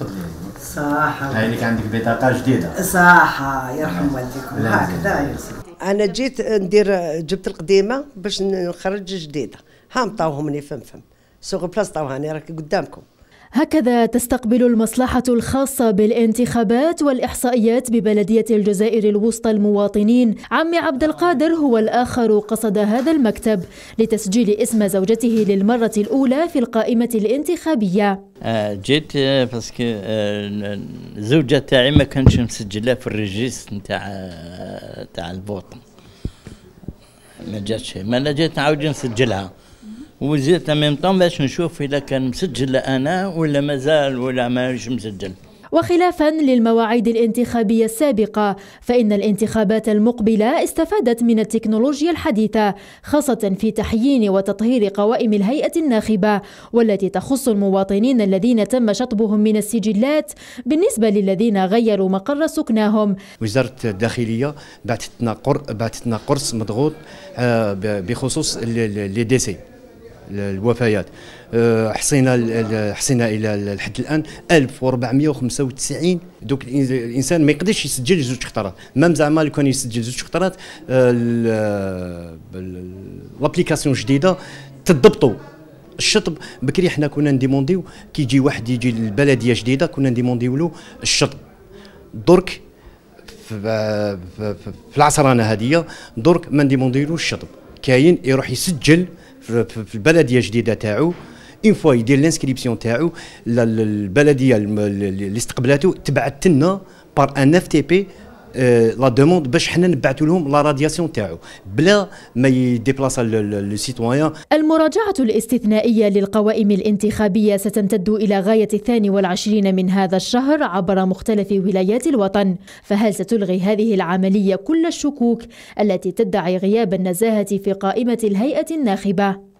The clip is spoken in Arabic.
تفضلي صحة عندك بطاقة جديدة صحة يرحم آه. والديكم هكذا أنا جيت ندير جبت القديمة باش نخرج جديدة ها طاوهم لي فم فم سوق بلاصه طاوهاني راك قدامكم هكذا تستقبل المصلحة الخاصة بالانتخابات والإحصائيات ببلدية الجزائر الوسطى المواطنين عمي عبد القادر هو الآخر قصد هذا المكتب لتسجيل اسم زوجته للمرة الأولى في القائمة الانتخابية آه، جيت باسكو آه، الزوجة آه، تاعي ما كانتش مسجلة في الريجيس نتاع تاع البوط ما جاتش ما جيت نعاود نسجلها وزيت ميم طون باش نشوف اذا كان مسجل انا ولا مازال ولا ماهوش مسجل وخلافا للمواعيد الانتخابية السابقة فإن الانتخابات المقبلة استفادت من التكنولوجيا الحديثة خاصة في تحيين وتطهير قوائم الهيئة الناخبة والتي تخص المواطنين الذين تم شطبهم من السجلات بالنسبة للذين غيروا مقر سكناهم وزارة الداخلية بعثتنا قرص مضغوط آه، بخصوص لي الوفيات آه، حصينا حصينا الى لحد الان 1495 دوك الانسان ما يقدرش يسجل زوج خطرات مام زعما لو كان يسجل زوج خطرات آه، آه، لابليكاسيون جديده تضبطوا الشطب بكري حنا كنا نديمونديو كي يجي واحد يجي للبلديه جديده كنا نديمونديو له الشطب درك في العصرانه هذه درك ما نديمونديو الشطب كاين يروح يسجل في البلديه الجديده تاعو اون فوا يدير لانسكريبسيون تاعو البلديه اللي استقبلاتو تبعت لنا بار ان اف تي بي لا euh, دوموند باش حنا نبعثوا لهم لا رادياسيون تاعو بلا ما يديبلاسا لو سيتويان المراجعه الاستثنائيه للقوائم الانتخابيه ستمتد الى غايه الثاني والعشرين من هذا الشهر عبر مختلف ولايات الوطن فهل ستلغي هذه العمليه كل الشكوك التي تدعي غياب النزاهه في قائمه الهيئه الناخبه